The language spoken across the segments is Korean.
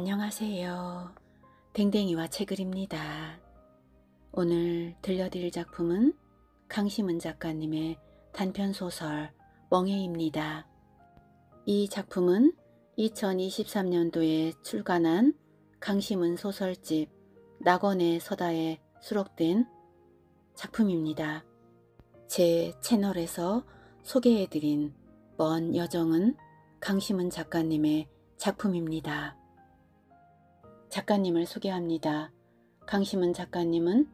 안녕하세요. 댕댕이와 책을입니다. 오늘 들려드릴 작품은 강시문 작가님의 단편소설 멍해입니다. 이 작품은 2023년도에 출간한 강시문 소설집 낙원의 서다에 수록된 작품입니다. 제 채널에서 소개해드린 먼 여정은 강시문 작가님의 작품입니다. 작가님을 소개합니다. 강심은 작가님은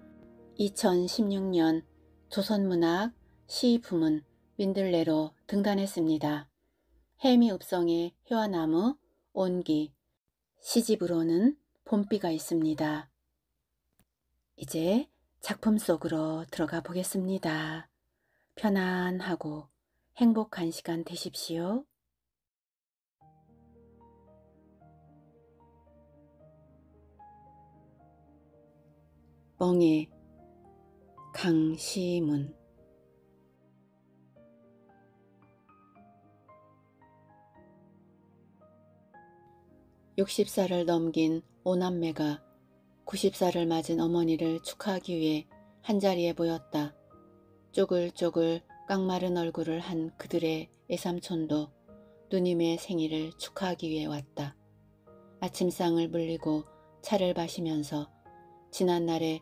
2016년 조선문학 시 부문 민들레로 등단했습니다. 해미읍성의 효화나무 온기, 시집으로는 봄비가 있습니다. 이제 작품 속으로 들어가 보겠습니다. 편안하고 행복한 시간 되십시오. 뻥의 강시문 6 0 살을 넘긴 오남매가 9 0 살을 맞은 어머니를 축하하기 위해 한자리에 모였다. 쪼글쪼글 깡마른 얼굴을 한 그들의 애삼촌도 누님의 생일을 축하하기 위해 왔다. 아침상을 물리고 차를 마시면서 지난날에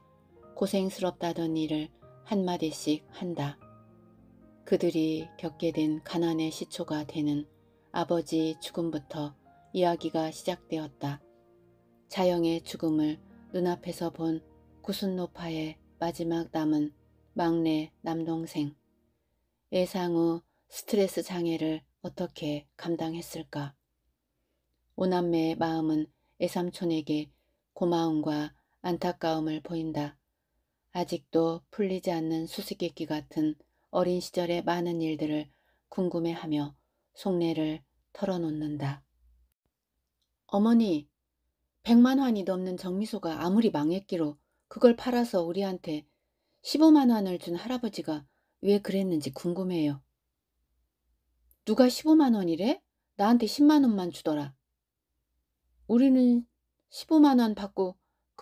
고생스럽다던 일을 한마디씩 한다. 그들이 겪게 된 가난의 시초가 되는 아버지 죽음부터 이야기가 시작되었다. 자영의 죽음을 눈앞에서 본 구순노파의 마지막 남은 막내 남동생. 예상후 스트레스 장애를 어떻게 감당했을까? 오남매의 마음은 애삼촌에게 고마움과 안타까움을 보인다. 아직도 풀리지 않는 수수께끼 같은 어린 시절의 많은 일들을 궁금해하며 속내를 털어놓는다. 어머니, 백만 원이 넘는 정미소가 아무리 망했기로 그걸 팔아서 우리한테 15만 원을 준 할아버지가 왜 그랬는지 궁금해요. 누가 15만 원이래? 나한테 10만 원만 주더라. 우리는 15만 원 받고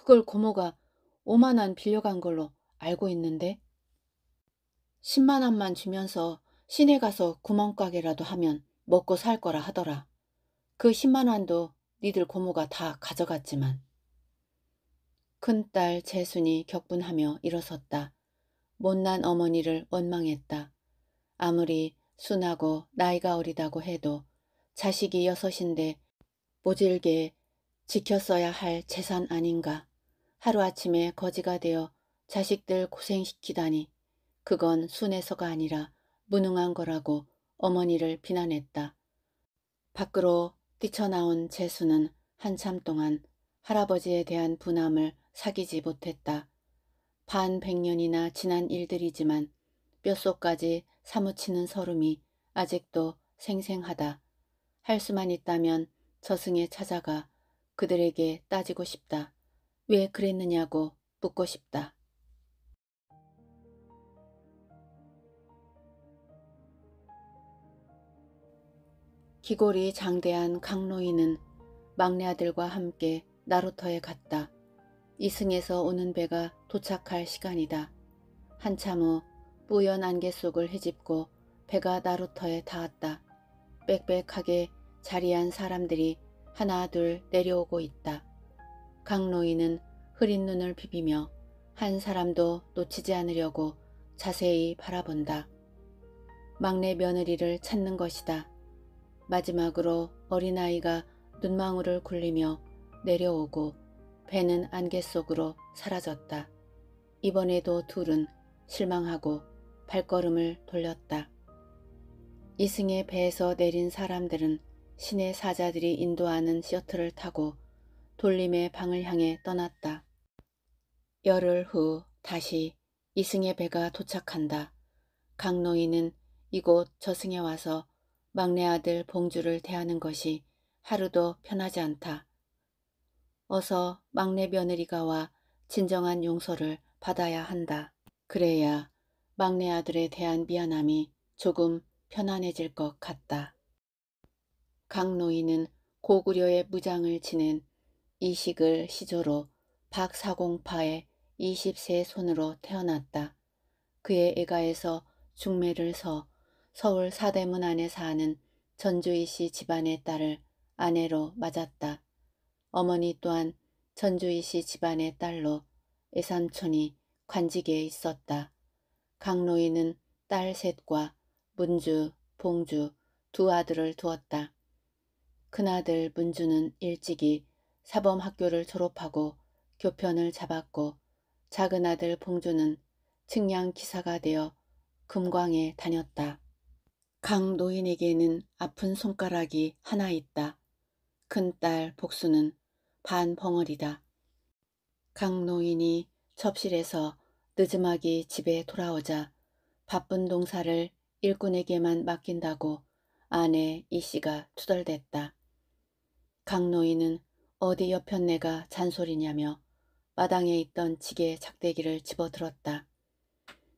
그걸 고모가 오만원 빌려간 걸로 알고 있는데 10만원만 주면서 시내 가서 구멍가게라도 하면 먹고 살 거라 하더라. 그 10만원도 니들 고모가 다 가져갔지만. 큰딸 재순이 격분하며 일어섰다. 못난 어머니를 원망했다. 아무리 순하고 나이가 어리다고 해도 자식이 여섯인데 모질게 지켰어야 할 재산 아닌가. 하루아침에 거지가 되어 자식들 고생시키다니 그건 순해서가 아니라 무능한 거라고 어머니를 비난했다. 밖으로 뛰쳐나온 재수는 한참 동안 할아버지에 대한 분함을 사귀지 못했다. 반 백년이나 지난 일들이지만 뼛속까지 사무치는 서름이 아직도 생생하다. 할 수만 있다면 저승에 찾아가 그들에게 따지고 싶다. 왜 그랬느냐고 묻고 싶다. 기골이 장대한 강로인은 막내 아들과 함께 나루터에 갔다. 이승에서 오는 배가 도착할 시간이다. 한참 후 뿌연 안개 속을 헤집고 배가 나루터에 닿았다. 빽빽하게 자리한 사람들이 하나 둘 내려오고 있다. 강로인은 흐린 눈을 비비며 한 사람도 놓치지 않으려고 자세히 바라본다. 막내 며느리를 찾는 것이다. 마지막으로 어린아이가 눈망울을 굴리며 내려오고 배는 안개 속으로 사라졌다. 이번에도 둘은 실망하고 발걸음을 돌렸다. 이승의 배에서 내린 사람들은 시내 사자들이 인도하는 셔틀을 타고 돌림의 방을 향해 떠났다. 열흘 후 다시 이승의 배가 도착한다. 강노인은 이곳 저승에 와서 막내 아들 봉주를 대하는 것이 하루도 편하지 않다. 어서 막내 며느리가 와 진정한 용서를 받아야 한다. 그래야 막내 아들에 대한 미안함이 조금 편안해질 것 같다. 강노인은 고구려의 무장을 지낸 이식을 시조로 박사공파의 20세의 손으로 태어났다. 그의 애가에서 중매를 서 서울 사대문 안에 사는 전주이씨 집안의 딸을 아내로 맞았다. 어머니 또한 전주이씨 집안의 딸로 애삼촌이 관직에 있었다. 강로인은 딸 셋과 문주, 봉주 두 아들을 두었다. 큰아들 문주는 일찍이 사범학교를 졸업하고 교편을 잡았고 작은 아들 봉주는 측량 기사가 되어 금광에 다녔다. 강 노인에게는 아픈 손가락이 하나 있다. 큰딸 복수는 반벙어리다. 강 노인이 접실에서 늦음하게 집에 돌아오자 바쁜 동사를 일꾼에게만 맡긴다고 아내 이씨가 투덜댔다. 강 노인은 어디 옆현네가 잔소리냐며 마당에 있던 지게 작대기를 집어들었다.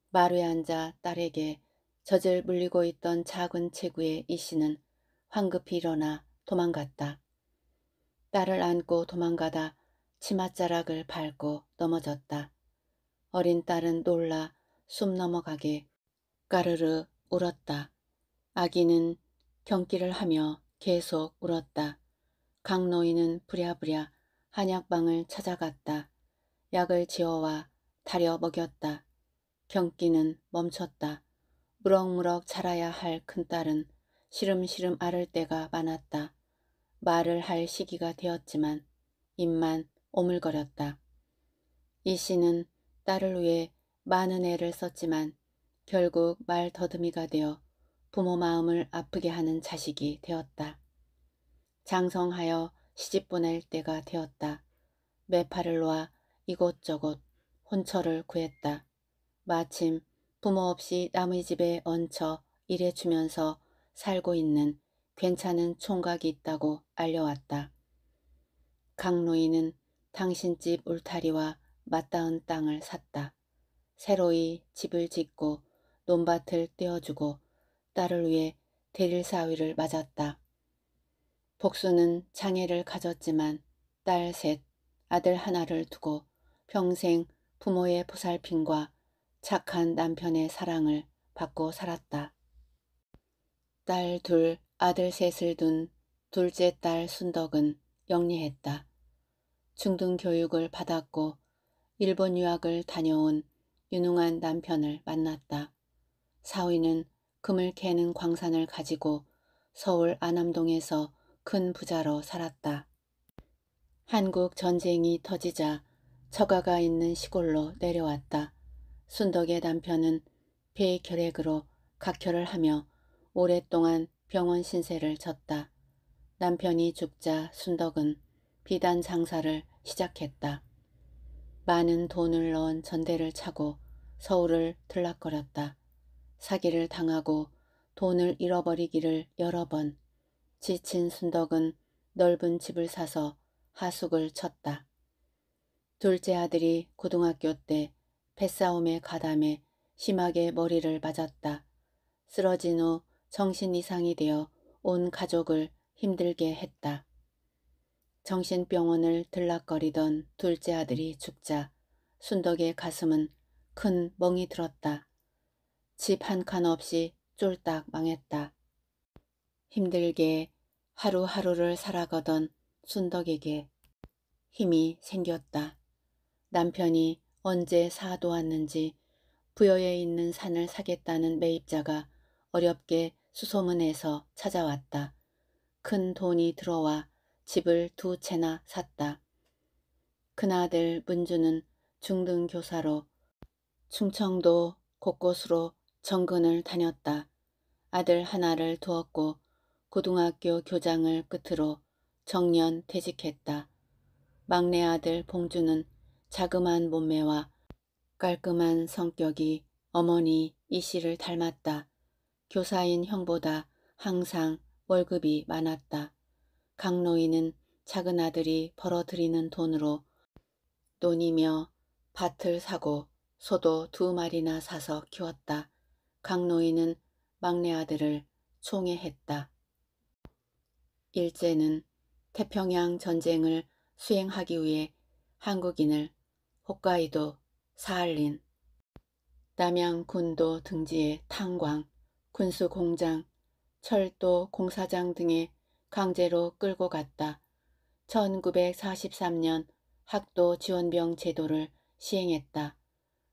마루에 앉아 딸에게 젖을 물리고 있던 작은 체구의 이 씨는 황급히 일어나 도망갔다. 딸을 안고 도망가다 치맛자락을 밟고 넘어졌다. 어린 딸은 놀라 숨 넘어가게 까르르 울었다. 아기는 경기를 하며 계속 울었다. 각 노인은 부랴부랴 한약방을 찾아갔다. 약을 지어와 다려 먹였다. 경기는 멈췄다. 무럭무럭 자라야 할 큰딸은 시름시름 앓을 때가 많았다. 말을 할 시기가 되었지만 입만 오물거렸다. 이 씨는 딸을 위해 많은 애를 썼지만 결국 말 더듬이가 되어 부모 마음을 아프게 하는 자식이 되었다. 장성하여 시집 보낼 때가 되었다. 매파를 놓아 이곳저곳 혼처를 구했다. 마침 부모 없이 남의 집에 얹혀 일해주면서 살고 있는 괜찮은 총각이 있다고 알려왔다. 강로인은 당신 집 울타리와 맞닿은 땅을 샀다. 새로이 집을 짓고 논밭을 떼어주고 딸을 위해 대릴 사위를 맞았다. 복수는 장애를 가졌지만 딸 셋, 아들 하나를 두고 평생 부모의 보살핌과 착한 남편의 사랑을 받고 살았다. 딸 둘, 아들 셋을 둔 둘째 딸 순덕은 영리했다. 중등 교육을 받았고 일본 유학을 다녀온 유능한 남편을 만났다. 사위는 금을 캐는 광산을 가지고 서울 안암동에서 큰 부자로 살았다. 한국 전쟁이 터지자 처가가 있는 시골로 내려왔다. 순덕의 남편은 폐결핵으로 각혈을 하며 오랫동안 병원 신세를 졌다. 남편이 죽자 순덕은 비단 장사를 시작했다. 많은 돈을 넣은 전대를 차고 서울을 들락거렸다. 사기를 당하고 돈을 잃어버리기를 여러 번 지친 순덕은 넓은 집을 사서 하숙을 쳤다. 둘째 아들이 고등학교 때뱃싸움에 가담해 심하게 머리를 맞았다. 쓰러진 후 정신 이상이 되어 온 가족을 힘들게 했다. 정신병원을 들락거리던 둘째 아들이 죽자 순덕의 가슴은 큰 멍이 들었다. 집 한 칸 없이 쫄딱 망했다. 힘들게 하루하루를 살아가던 순덕에게 힘이 생겼다. 남편이 언제 사도왔는지 부여에 있는 산을 사겠다는 매입자가 어렵게 수소문해서 찾아왔다. 큰 돈이 들어와 집을 두 채나 샀다. 큰아들 문주는 중등교사로 충청도 곳곳으로 정근을 다녔다. 아들 하나를 두었고 고등학교 교장을 끝으로 정년 퇴직했다. 막내 아들 봉주는 자그마한 몸매와 깔끔한 성격이 어머니 이씨를 닮았다. 교사인 형보다 항상 월급이 많았다. 강노인은 작은 아들이 벌어들이는 돈으로 논이며 밭을 사고 소도 두 마리나 사서 키웠다. 강노인은 막내 아들을 총애했다. 일제는 태평양 전쟁을 수행하기 위해 한국인을 홋카이도, 사할린, 남양 군도 등지의 탄광, 군수 공장, 철도 공사장 등에 강제로 끌고 갔다. 1943년 학도 지원병 제도를 시행했다.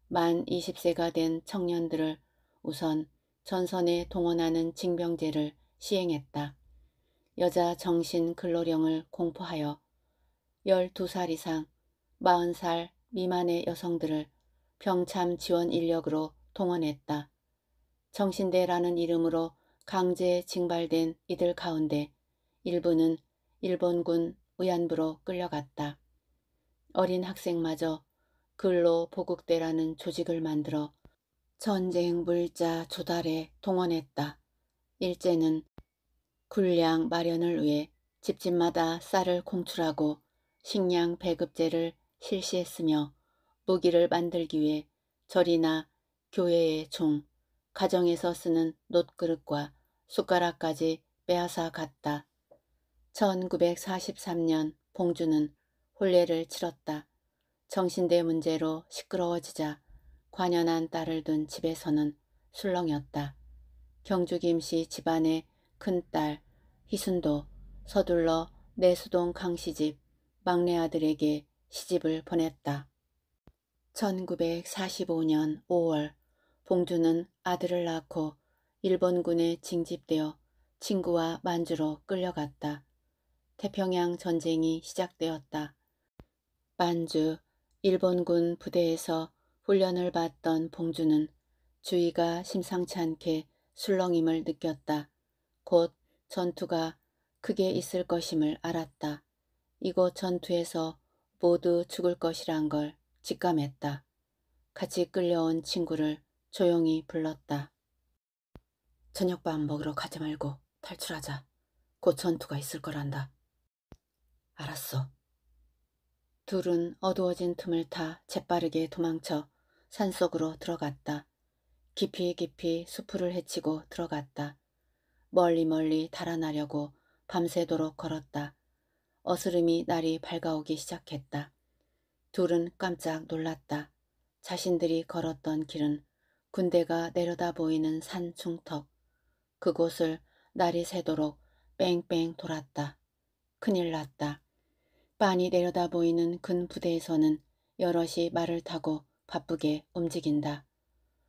만 20세가 된 청년들을 우선 전선에 동원하는 징병제를 시행했다. 여자 정신 근로령을 공포하여 12살 이상 40살 미만의 여성들을 병참 지원 인력으로 동원했다. 정신대라는 이름으로 강제 징발된 이들 가운데 일부는 일본군 의안부로 끌려갔다. 어린 학생마저 근로 보국대라는 조직을 만들어 전쟁 물자 조달에 동원했다. 일제는 군량 마련을 위해 집집마다 쌀을 공출하고 식량 배급제를 실시했으며 무기를 만들기 위해 절이나 교회의 종, 가정에서 쓰는 놋그릇과 숟가락까지 빼앗아 갔다. 1943년 봉주는 혼례를 치렀다. 정신대 문제로 시끄러워지자 관연한 딸을 둔 집에서는 술렁였다. 경주 김씨 집안에 큰딸 희순도 서둘러 내수동 강씨집 막내 아들에게 시집을 보냈다. 1945년 5월 봉준은 아들을 낳고 일본군에 징집되어 친구와 만주로 끌려갔다. 태평양 전쟁이 시작되었다. 만주 일본군 부대에서 훈련을 받던 봉준은 주위가 심상치 않게 술렁임을 느꼈다. 곧 전투가 크게 있을 것임을 알았다. 이곳 전투에서 모두 죽을 것이란 걸 직감했다. 같이 끌려온 친구를 조용히 불렀다. 저녁밥 먹으러 가지 말고 탈출하자. 곧 전투가 있을 거란다. 알았어. 둘은 어두워진 틈을 타 재빠르게 도망쳐 산속으로 들어갔다. 깊이 깊이 수풀을 헤치고 들어갔다. 멀리 멀리 달아나려고 밤새도록 걸었다. 어스름이 날이 밝아오기 시작했다. 둘은 깜짝 놀랐다. 자신들이 걸었던 길은 군대가 내려다 보이는 산 중턱. 그곳을 날이 새도록 뺑뺑 돌았다. 큰일 났다. 빤히 내려다 보이는 근 부대에서는 여럿이 말을 타고 바쁘게 움직인다.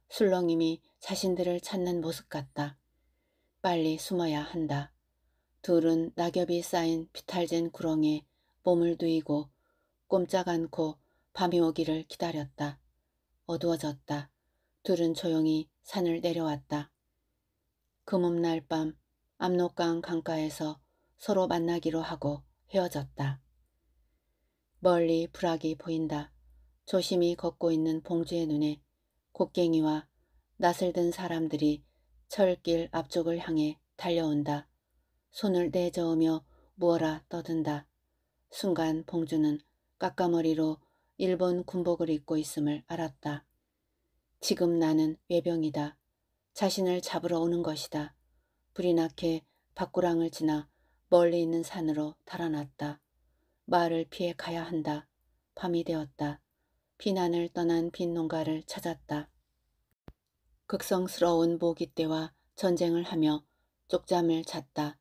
술렁임이 자신들을 찾는 모습 같다. 빨리 숨어야 한다. 둘은 낙엽이 쌓인 비탈진 구렁에 몸을 누이고 꼼짝 않고 밤이 오기를 기다렸다. 어두워졌다. 둘은 조용히 산을 내려왔다. 금음날 그 밤 압록강 강가에서 서로 만나기로 하고 헤어졌다. 멀리 불악이 보인다. 조심히 걷고 있는 봉주의 눈에 곡괭이와 낯을든 사람들이 철길 앞쪽을 향해 달려온다. 손을 내저으며 무어라 떠든다. 순간 봉주는 까까머리로 일본 군복을 입고 있음을 알았다. 지금 나는 외병이다. 자신을 잡으러 오는 것이다. 불이 나게 박구랑을 지나 멀리 있는 산으로 달아났다. 마을을 피해 가야 한다. 밤이 되었다. 비난을 떠난 빈 농가를 찾았다. 극성스러운 모기때와 전쟁을 하며 쪽잠을 잤다.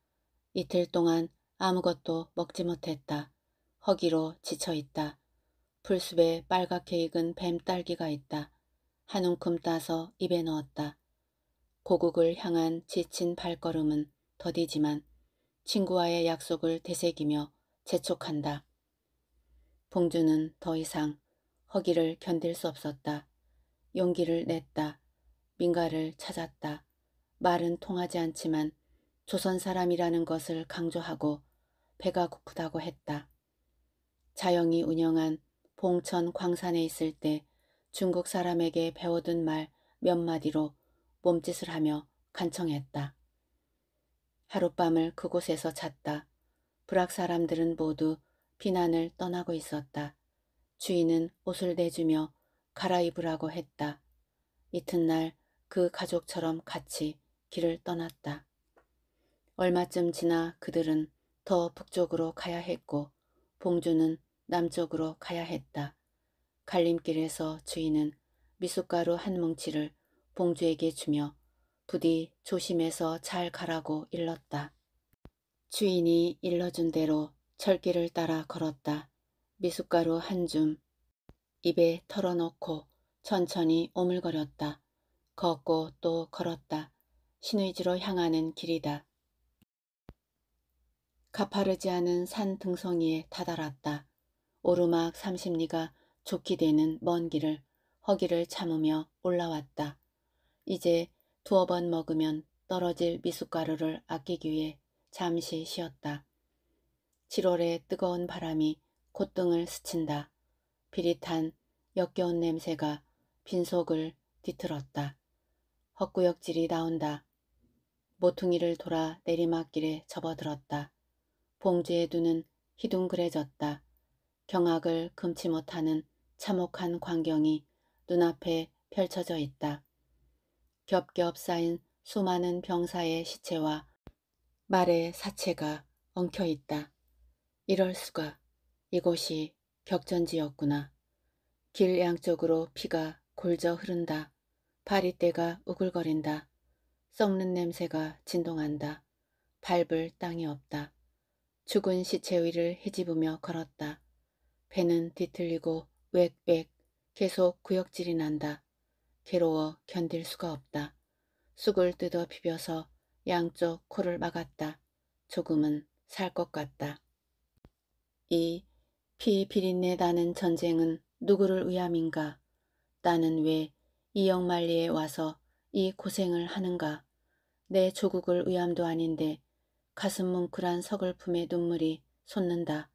이틀 동안 아무것도 먹지 못했다. 허기로 지쳐있다. 풀숲에 빨갛게 익은 뱀딸기가 있다. 한 움큼 따서 입에 넣었다. 고국을 향한 지친 발걸음은 더디지만 친구와의 약속을 되새기며 재촉한다. 봉주는 더 이상 허기를 견딜 수 없었다. 용기를 냈다. 민가를 찾았다. 말은 통하지 않지만 조선 사람이라는 것을 강조하고 배가 고프다고 했다. 자영이 운영한 봉천 광산에 있을 때 중국 사람에게 배워둔 말 몇 마디로 몸짓을 하며 간청했다. 하룻밤을 그곳에서 잤다. 불악 사람들은 모두 비난을 떠나고 있었다. 주인은 옷을 내주며 갈아입으라고 했다. 이튿날 그 가족처럼 같이 길을 떠났다. 얼마쯤 지나 그들은 더 북쪽으로 가야 했고 봉주는 남쪽으로 가야 했다. 갈림길에서 주인은 미숫가루 한 뭉치를 봉주에게 주며 부디 조심해서 잘 가라고 일렀다. 주인이 일러준 대로 철길을 따라 걸었다. 미숫가루 한 줌 입에 털어놓고 천천히 오물거렸다. 걷고 또 걸었다. 신의지로 향하는 길이다. 가파르지 않은 산 등성이에 다다랐다. 오르막 30리가 좋기 되는 먼 길을 허기를 참으며 올라왔다. 이제 두어 번 먹으면 떨어질 미숫가루를 아끼기 위해 잠시 쉬었다. 7월의 뜨거운 바람이 콧등을 스친다. 비릿한 역겨운 냄새가 빈속을 뒤틀었다. 헛구역질이 나온다. 모퉁이를 돌아 내리막길에 접어들었다. 봉지의 눈은 희둥그레졌다. 경악을 금치 못하는 참혹한 광경이 눈앞에 펼쳐져 있다. 겹겹 쌓인 수많은 병사의 시체와 말의 사체가 엉켜 있다. 이럴 수가 이곳이 격전지였구나. 길 양쪽으로 피가 골져 흐른다. 파리떼가 우글거린다. 썩는 냄새가 진동한다. 밟을 땅이 없다. 죽은 시체 위를 헤집으며 걸었다. 배는 뒤틀리고 웩웩 계속 구역질이 난다. 괴로워 견딜 수가 없다. 쑥을 뜯어 비벼서 양쪽 코를 막았다. 조금은 살 것 같다. 이 피비린내 나는 전쟁은 누구를 위함인가? 나는 왜 이영만리에 와서 이 고생을 하는가. 내 조국을 위함도 아닌데 가슴 뭉클한 서글픔에 눈물이 솟는다.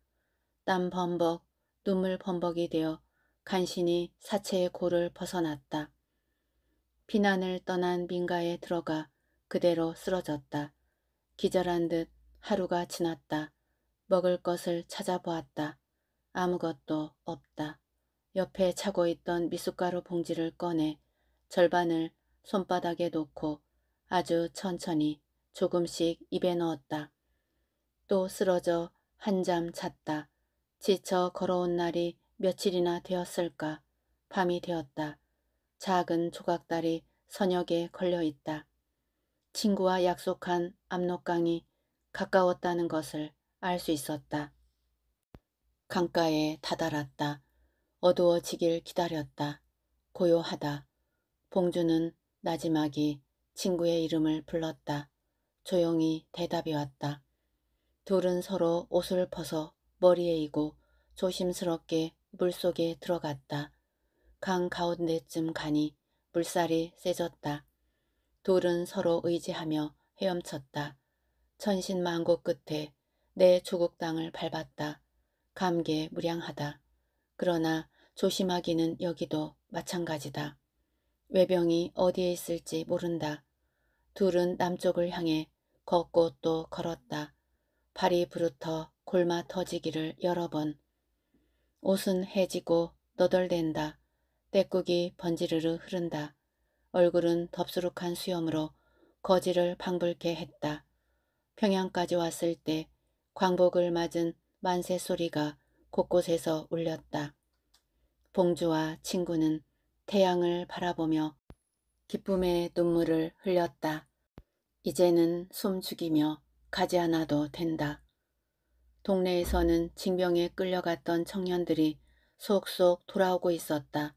땀 범벅, 눈물 범벅이 되어 간신히 사체의 고를 벗어났다. 비난을 떠난 민가에 들어가 그대로 쓰러졌다. 기절한 듯 하루가 지났다. 먹을 것을 찾아보았다. 아무것도 없다. 옆에 차고 있던 미숫가루 봉지를 꺼내 절반을 손바닥에 놓고 아주 천천히 조금씩 입에 넣었다. 또 쓰러져 한잠 잤다. 지쳐 걸어온 날이 며칠이나 되었을까. 밤이 되었다. 작은 조각다리 선역에 걸려있다. 친구와 약속한 압록강이 가까웠다는 것을 알 수 있었다. 강가에 다다랐다. 어두워지길 기다렸다. 고요하다. 공주는 나지막이 친구의 이름을 불렀다. 조용히 대답이 왔다. 둘은 서로 옷을 벗어 머리에 이고 조심스럽게 물속에 들어갔다. 강 가운데쯤 가니 물살이 세졌다. 둘은 서로 의지하며 헤엄쳤다. 천신만고 끝에 내 조국 땅을 밟았다. 감개 무량하다. 그러나 조심하기는 여기도 마찬가지다. 외병이 어디에 있을지 모른다. 둘은 남쪽을 향해 걷고 또 걸었다. 발이 부르터 골마 터지기를 여러 번. 옷은 해지고 너덜댄다. 때국이 번지르르 흐른다. 얼굴은 덥수룩한 수염으로 거지를 방불케 했다. 평양까지 왔을 때 광복을 맞은 만세 소리가 곳곳에서 울렸다. 봉주와 친구는 태양을 바라보며 기쁨의 눈물을 흘렸다. 이제는 숨 죽이며 가지 않아도 된다. 동네에서는 징병에 끌려갔던 청년들이 속속 돌아오고 있었다.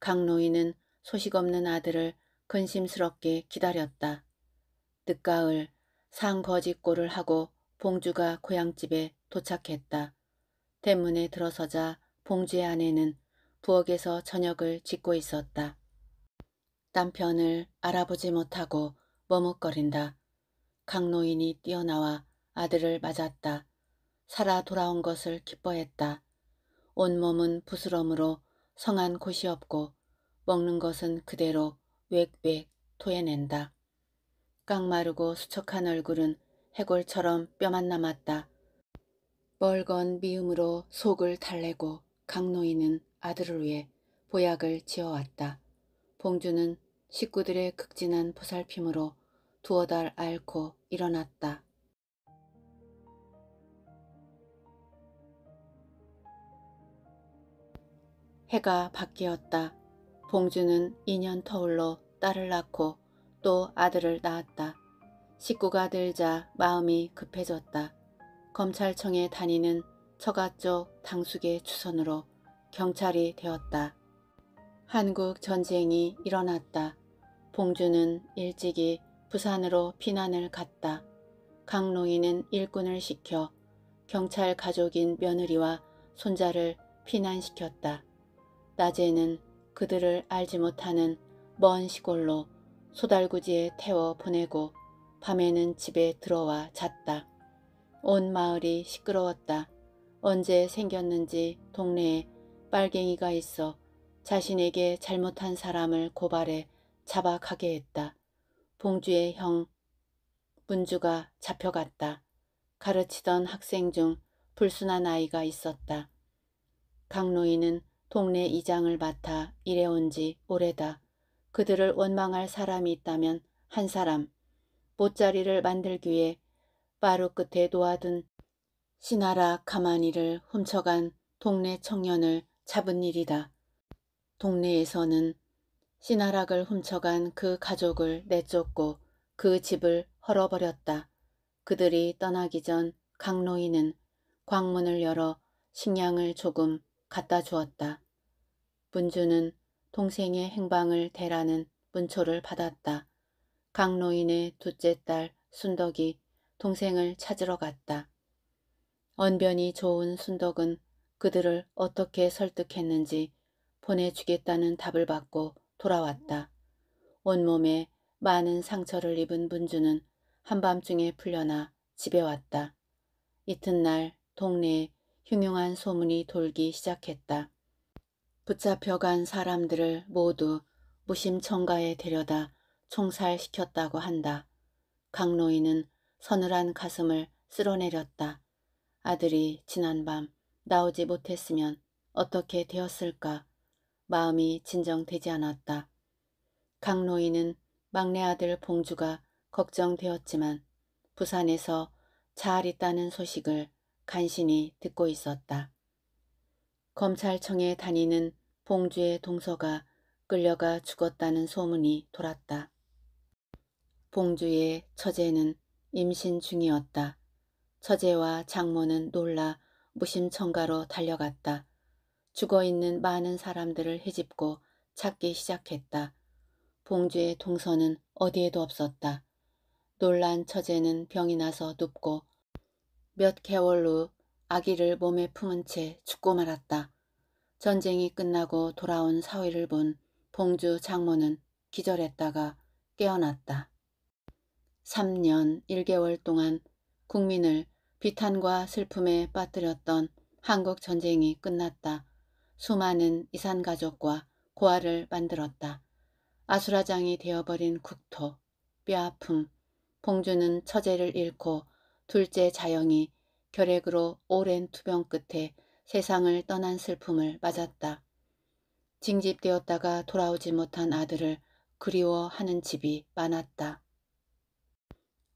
강노인은 소식 없는 아들을 근심스럽게 기다렸다. 늦가을 상거짓골을 하고 봉주가 고향집에 도착했다. 대문에 들어서자 봉주의 아내는 부엌에서 저녁을 짓고 있었다. 남편을 알아보지 못하고 머뭇거린다. 강노인이 뛰어나와 아들을 맞았다. 살아 돌아온 것을 기뻐했다. 온몸은 부스럼으로 성한 곳이 없고 먹는 것은 그대로 웩웩 토해낸다. 깡마르고 수척한 얼굴은 해골처럼 뼈만 남았다. 멀건 미음으로 속을 달래고 강노인은 아들을 위해 보약을 지어왔다. 봉주는 식구들의 극진한 보살핌으로 두어 달 앓고 일어났다. 해가 바뀌었다. 봉주는 2년 터울로 딸을 낳고 또 아들을 낳았다. 식구가 늘자 마음이 급해졌다. 검찰청에 다니는 처가 쪽 당숙의 추선으로 경찰이 되었다. 한국 전쟁이 일어났다. 봉준은 일찍이 부산으로 피난을 갔다. 강롱이는 일꾼을 시켜 경찰 가족인 며느리와 손자를 피난시켰다. 낮에는 그들을 알지 못하는 먼 시골로 소달구지에 태워 보내고 밤에는 집에 들어와 잤다. 온 마을이 시끄러웠다. 언제 생겼는지 동네에 빨갱이가 있어 자신에게 잘못한 사람을 고발해 잡아 가게 했다. 봉주의 형 문주가 잡혀갔다. 가르치던 학생 중 불순한 아이가 있었다. 강노인은 동네 이장을 맡아 일해온 지 오래다. 그들을 원망할 사람이 있다면 한 사람, 못자리를 만들기 위해 마루 끝에 놓아둔 시나라 가마니를 훔쳐간 동네 청년을 잡은 일이다. 동네에서는 시나락을 훔쳐간 그 가족을 내쫓고 그 집을 헐어버렸다. 그들이 떠나기 전 강로인은 광문을 열어 식량을 조금 갖다 주었다. 문주는 동생의 행방을 대라는 문초를 받았다. 강로인의 둘째 딸 순덕이 동생을 찾으러 갔다. 언변이 좋은 순덕은 그들을 어떻게 설득했는지 보내주겠다는 답을 받고 돌아왔다. 온몸에 많은 상처를 입은 문주는 한밤중에 풀려나 집에 왔다. 이튿날 동네에 흉흉한 소문이 돌기 시작했다. 붙잡혀간 사람들을 모두 무심청가에 데려다 총살시켰다고 한다. 강노인은 서늘한 가슴을 쓸어내렸다. 아들이 지난밤 나오지 못했으면 어떻게 되었을까 마음이 진정되지 않았다. 강로인은 막내 아들 봉주가 걱정되었지만 부산에서 잘 있다는 소식을 간신히 듣고 있었다. 검찰청에 다니는 봉주의 동서가 끌려가 죽었다는 소문이 돌았다. 봉주의 처제는 임신 중이었다. 처제와 장모는 놀라 무심천가로 달려갔다. 죽어있는 많은 사람들을 헤집고 찾기 시작했다. 봉주의 동서는 어디에도 없었다. 놀란 처제는 병이 나서 눕고 몇 개월 후 아기를 몸에 품은 채 죽고 말았다. 전쟁이 끝나고 돌아온 사위를 본 봉주 장모는 기절했다가 깨어났다. 3년 1개월 동안 국민을 비탄과 슬픔에 빠뜨렸던 한국 전쟁이 끝났다. 수많은 이산 가족과 고아를 만들었다. 아수라장이 되어버린 국토, 뼈아픔, 봉주는 처제를 잃고 둘째 자영이 결핵으로 오랜 투병 끝에 세상을 떠난 슬픔을 맞았다. 징집되었다가 돌아오지 못한 아들을 그리워하는 집이 많았다.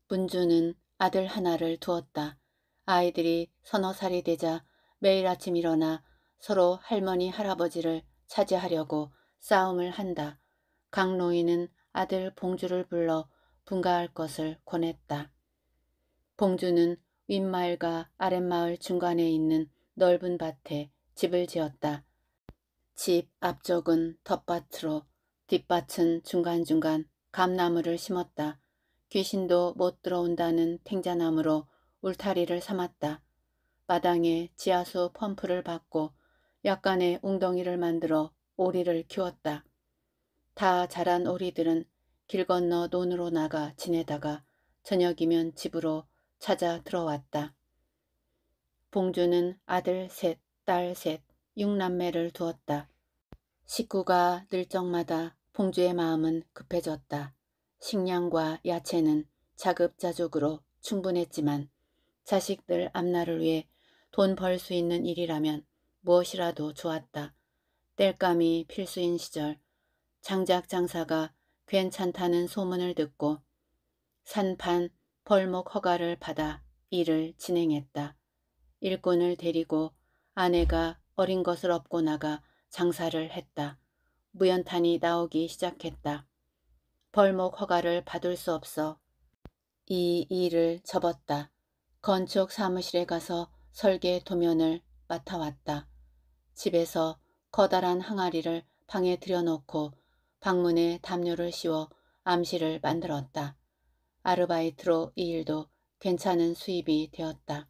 문주는 아들 하나를 두었다. 아이들이 서너 살이 되자 매일 아침 일어나 서로 할머니 할아버지를 차지하려고 싸움을 한다. 강노인은 아들 봉주를 불러 분가할 것을 권했다. 봉주는 윗마을과 아랫마을 중간에 있는 넓은 밭에 집을 지었다. 집 앞쪽은 텃밭으로 뒷밭은 중간중간 감나무를 심었다. 귀신도 못 들어온다는 탱자나무로 울타리를 삼았다. 마당에 지하수 펌프를 받고 약간의 웅덩이를 만들어 오리를 키웠다. 다 자란 오리들은 길 건너 논으로 나가 지내다가 저녁이면 집으로 찾아 들어왔다. 봉주는 아들 셋, 딸 셋, 육남매를 두었다. 식구가 늘 적마다 봉주의 마음은 급해졌다. 식량과 야채는 자급자족으로 충분했지만 자식들 앞날을 위해 돈 벌 수 있는 일이라면 무엇이라도 좋았다. 뗄감이 필수인 시절 장작 장사가 괜찮다는 소문을 듣고 산판 벌목 허가를 받아 일을 진행했다. 일꾼을 데리고 아내가 어린 것을 업고 나가 장사를 했다. 무연탄이 나오기 시작했다. 벌목 허가를 받을 수 없어 이 일을 접었다. 건축 사무실에 가서 설계 도면을 맡아왔다. 집에서 커다란 항아리를 방에 들여놓고 방문에 담요를 씌워 암실을 만들었다. 아르바이트로 이 일도 괜찮은 수입이 되었다.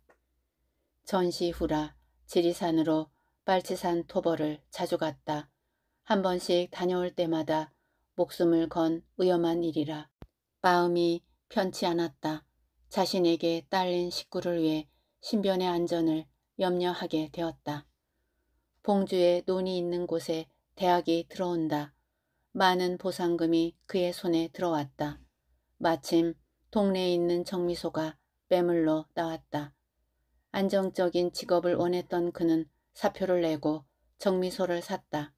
전시 후라 지리산으로 빨치산 토벌을 자주 갔다. 한 번씩 다녀올 때마다 목숨을 건 위험한 일이라 마음이 편치 않았다. 자신에게 딸린 식구를 위해 신변의 안전을 염려하게 되었다. 봉주에 논이 있는 곳에 대학이 들어온다. 많은 보상금이 그의 손에 들어왔다. 마침 동네에 있는 정미소가 매물로 나왔다. 안정적인 직업을 원했던 그는 사표를 내고 정미소를 샀다.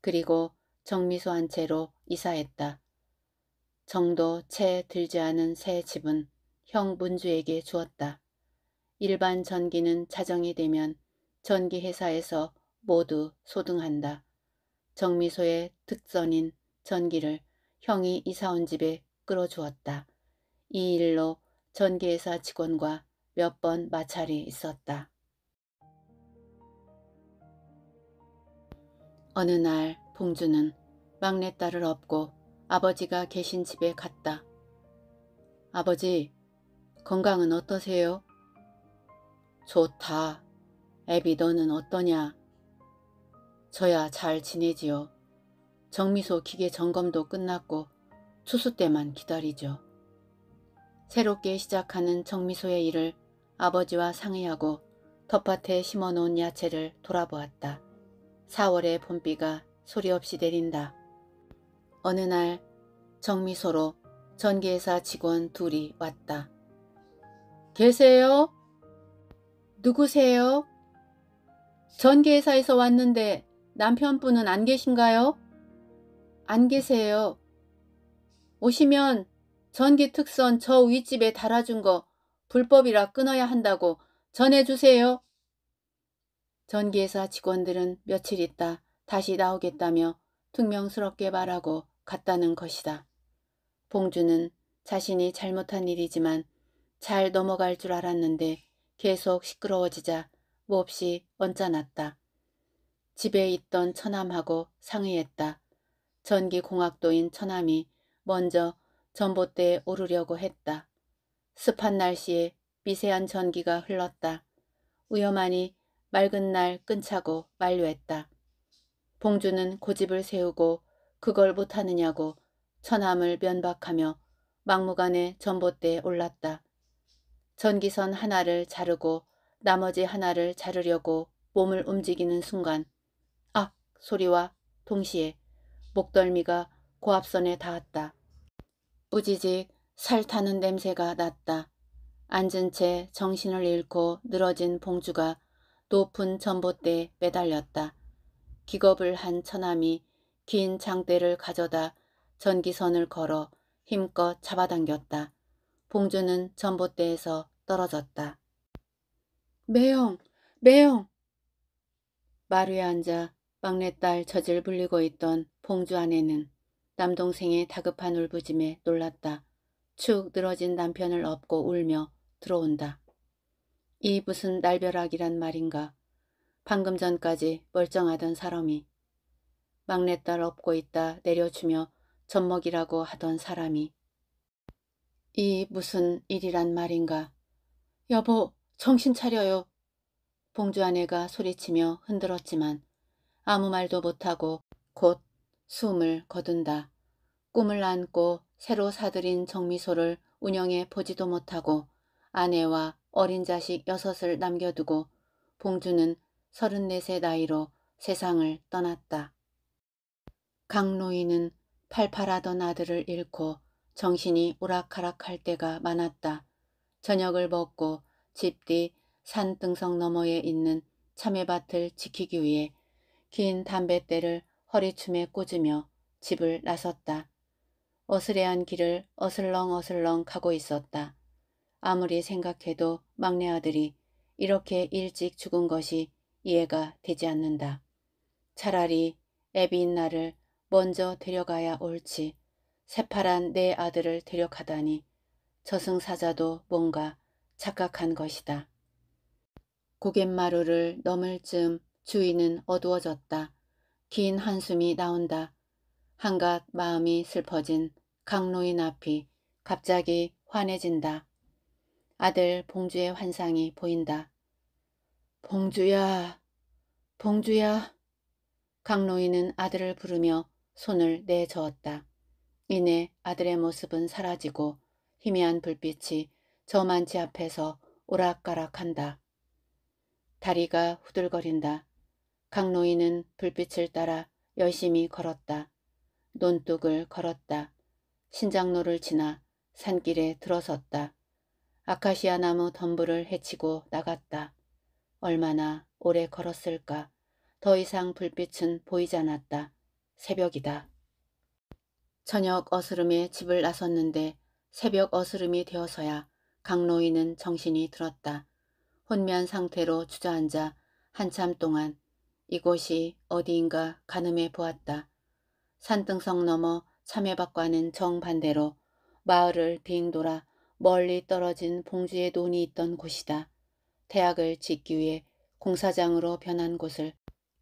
그리고 정미소 한 채로 이사했다. 정도 채 들지 않은 새 집은 형 문주에게 주었다. 일반 전기는 자정이 되면 전기회사에서 모두 소등한다. 정미소의 특선인 전기를 형이 이사온 집에 끌어주었다. 이 일로 전기회사 직원과 몇 번 마찰이 있었다. 어느 날 봉주는 막내딸을 업고 아버지가 계신 집에 갔다. 아버지, 건강은 어떠세요? 좋다. 애비 너는 어떠냐? 저야 잘 지내지요. 정미소 기계 점검도 끝났고 추수 때만 기다리죠. 새롭게 시작하는 정미소의 일을 아버지와 상의하고 텃밭에 심어놓은 야채를 돌아보았다. 4월의 봄비가 소리 없이 내린다. 어느 날 정미소로 전기회사 직원 둘이 왔다. 계세요? 누구세요? 전계회사에서 왔는데 남편분은 안 계신가요? 안 계세요. 오시면 전기 특선 저 윗집에 달아준 거 불법이라 끊어야 한다고 전해주세요. 전기회사 직원들은 며칠 있다 다시 나오겠다며 퉁명스럽게 말하고 갔다는 것이다. 봉주는 자신이 잘못한 일이지만 잘 넘어갈 줄 알았는데 계속 시끄러워지자 몹시 언짢았다. 집에 있던 처남하고 상의했다. 전기공학도인 처남이 먼저 전봇대에 오르려고 했다. 습한 날씨에 미세한 전기가 흘렀다. 위험하니 맑은 날 끈차고 만류했다. 봉주는 고집을 세우고 그걸 못하느냐고 처남을 면박하며 막무가내 전봇대에 올랐다. 전기선 하나를 자르고 나머지 하나를 자르려고 몸을 움직이는 순간 악 소리와 동시에 목덜미가 고압선에 닿았다. 우지직 살 타는 냄새가 났다. 앉은 채 정신을 잃고 늘어진 봉주가 높은 전봇대에 매달렸다. 기겁을 한 처남이 긴 장대를 가져다 전기선을 걸어 힘껏 잡아당겼다. 봉주는 전봇대에서 떨어졌다. 매영, 매영! 마루에 앉아 막내딸 젖을 불리고 있던 봉주 아내는 남동생의 다급한 울부짐에 놀랐다. 축 늘어진 남편을 업고 울며 들어온다. 이 무슨 날벼락이란 말인가. 방금 전까지 멀쩡하던 사람이 막내딸 업고 있다 내려주며 젖먹이라고 하던 사람이 이 무슨 일이란 말인가. 여보, 정신 차려요. 봉주 아내가 소리치며 흔들었지만 아무 말도 못하고 곧 숨을 거둔다. 꿈을 안고 새로 사들인 정미소를 운영해 보지도 못하고 아내와 어린 자식 여섯을 남겨두고 봉주는 34세 나이로 세상을 떠났다. 강로인은 팔팔하던 아들을 잃고 정신이 오락가락할 때가 많았다. 저녁을 먹고 집 뒤 산등성 너머에 있는 참외밭을 지키기 위해 긴 담뱃대를 허리춤에 꽂으며 집을 나섰다. 어스레한 길을 어슬렁어슬렁 가고 있었다. 아무리 생각해도 막내 아들이 이렇게 일찍 죽은 것이 이해가 되지 않는다. 차라리 애비인 나를 먼저 데려가야 옳지. 새파란 내 네 아들을 데려가다니 저승사자도 뭔가 착각한 것이다. 고갯마루를 넘을 즈음 주위는 어두워졌다. 긴 한숨이 나온다. 한갓 마음이 슬퍼진 강로인 앞이 갑자기 환해진다. 아들 봉주의 환상이 보인다. 봉주야, 봉주야. 강로인은 아들을 부르며 손을 내저었다. 이내 아들의 모습은 사라지고 희미한 불빛이 저만치 앞에서 오락가락한다. 다리가 후들거린다. 강노인은 불빛을 따라 열심히 걸었다. 논둑을 걸었다. 신장로를 지나 산길에 들어섰다. 아카시아 나무 덤불을 헤치고 나갔다. 얼마나 오래 걸었을까. 더 이상 불빛은 보이지 않았다. 새벽이다. 저녁 어스름에 집을 나섰는데 새벽 어스름이 되어서야 강노인은 정신이 들었다. 혼면 상태로 주저앉아 한참 동안 이곳이 어디인가 가늠해 보았다. 산등성 넘어 참외밭과는 정반대로 마을을 빙 돌아 멀리 떨어진 봉주의 논이 있던 곳이다. 대학을 짓기 위해 공사장으로 변한 곳을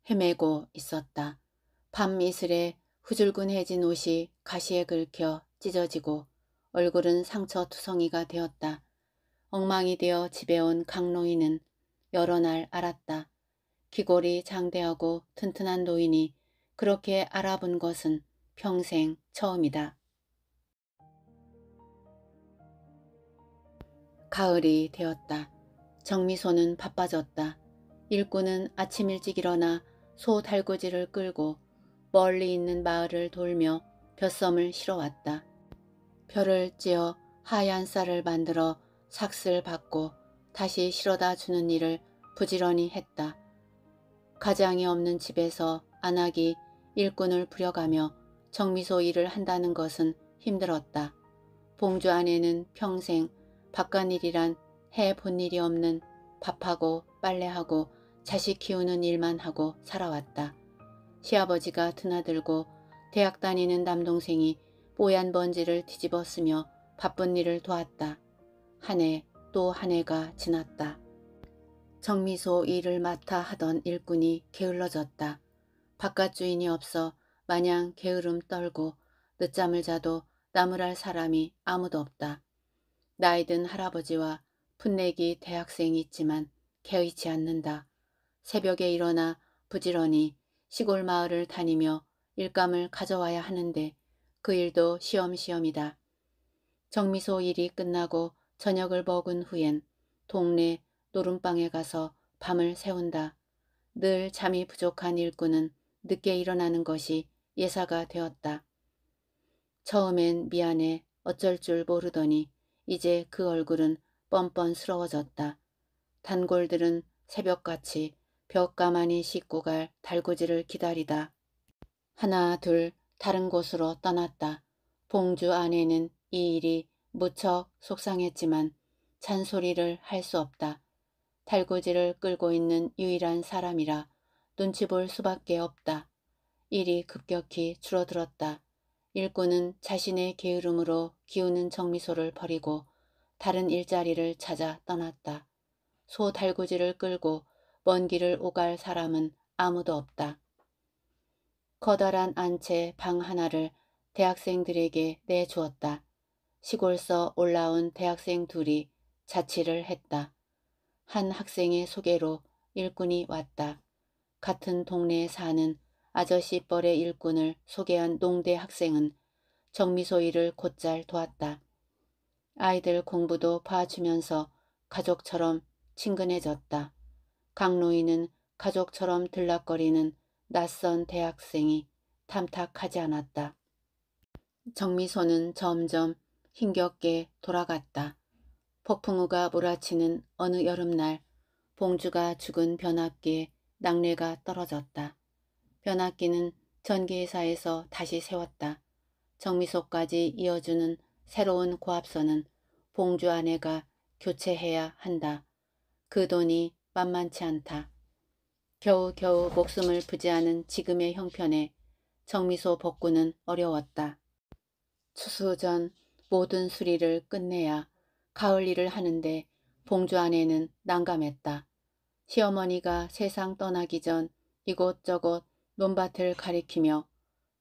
헤매고 있었다. 밤 이슬에 후줄근해진 옷이 가시에 긁혀 찢어지고 얼굴은 상처 투성이가 되었다. 엉망이 되어 집에 온 강노인은 여러 날 알았다. 기골이 장대하고 튼튼한 노인이 그렇게 알아본 것은 평생 처음이다. 가을이 되었다. 정미소는 바빠졌다. 일꾼은 아침 일찍 일어나 소 달구지를 끌고 멀리 있는 마을을 돌며 벼썸을 실어왔다. 벼를 찧어 하얀 쌀을 만들어 삭슬 받고 다시 실어다 주는 일을 부지런히 했다. 가장이 없는 집에서 안악이 일꾼을 부려가며 정미소 일을 한다는 것은 힘들었다. 봉주 안에는 평생 바깥일이란 해 본 일이 없는 밥하고 빨래하고 자식 키우는 일만 하고 살아왔다. 시아버지가 드나들고 대학 다니는 남동생이 뽀얀 번지를 뒤집었으며 바쁜 일을 도왔다. 한 해 또 한 해가 지났다. 정미소 일을 맡아 하던 일꾼이 게을러졌다. 바깥 주인이 없어 마냥 게으름 떨고 늦잠을 자도 나무랄 사람이 아무도 없다. 나이든 할아버지와 풋내기 대학생이 있지만 개의치 않는다. 새벽에 일어나 부지런히 시골 마을을 다니며 일감을 가져와야 하는데 그 일도 시험시험이다. 정미소 일이 끝나고 저녁을 먹은 후엔 동네 노름방에 가서 밤을 새운다. 늘 잠이 부족한 일꾼은 늦게 일어나는 것이 예사가 되었다. 처음엔 미안해 어쩔 줄 모르더니 이제 그 얼굴은 뻔뻔스러워졌다. 단골들은 새벽같이 벽 가만히 씻고 갈 달구지를 기다리다. 하나 둘 다른 곳으로 떠났다. 봉주 아내는 이 일이 무척 속상했지만 잔소리를 할 수 없다. 달구지를 끌고 있는 유일한 사람이라 눈치 볼 수밖에 없다. 일이 급격히 줄어들었다. 일꾼은 자신의 게으름으로 기우는 정미소를 버리고 다른 일자리를 찾아 떠났다. 소 달구지를 끌고 먼 길을 오갈 사람은 아무도 없다. 커다란 안채 방 하나를 대학생들에게 내주었다. 시골서 올라온 대학생 둘이 자취를 했다. 한 학생의 소개로 일꾼이 왔다. 같은 동네에 사는 아저씨 뻘의 일꾼을 소개한 농대 학생은 정미소 일을 곧잘 도왔다. 아이들 공부도 봐주면서 가족처럼 친근해졌다. 강로인은 가족처럼 들락거리는 낯선 대학생이 탐탁하지 않았다. 정미소는 점점 힘겹게 돌아갔다. 폭풍우가 몰아치는 어느 여름날 봉주가 죽은 변압기에 낙뢰가 떨어졌다. 변압기는 전기회사에서 다시 세웠다. 정미소까지 이어주는 새로운 고압선은 봉주 아내가 교체해야 한다. 그 돈이 만만치 않다. 겨우겨우 목숨을 부지하는 지금의 형편에 정미소 복구는 어려웠다. 추수 전 모든 수리를 끝내야 가을 일을 하는데 봉주 안에는 난감했다. 시어머니가 세상 떠나기 전 이곳저곳 논밭을 가리키며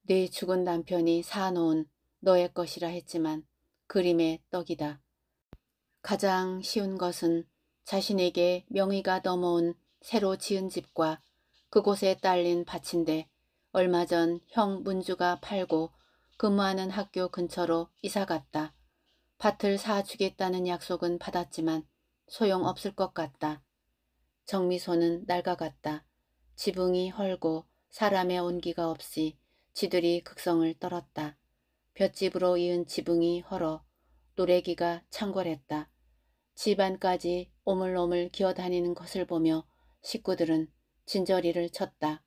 네 죽은 남편이 사놓은 너의 것이라 했지만 그림의 떡이다. 가장 쉬운 것은 자신에게 명의가 넘어온 새로 지은 집과 그곳에 딸린 밭인데 얼마 전 형 문주가 팔고 근무하는 학교 근처로 이사갔다. 밭을 사주겠다는 약속은 받았지만 소용없을 것 같다. 정미소는 낡아갔다. 지붕이 헐고 사람의 온기가 없이 지들이 극성을 떨었다. 볏집으로 이은 지붕이 헐어 노래기가 창궐했다. 집안까지 오물오물 기어다니는 것을 보며 식구들은 진저리를 쳤다.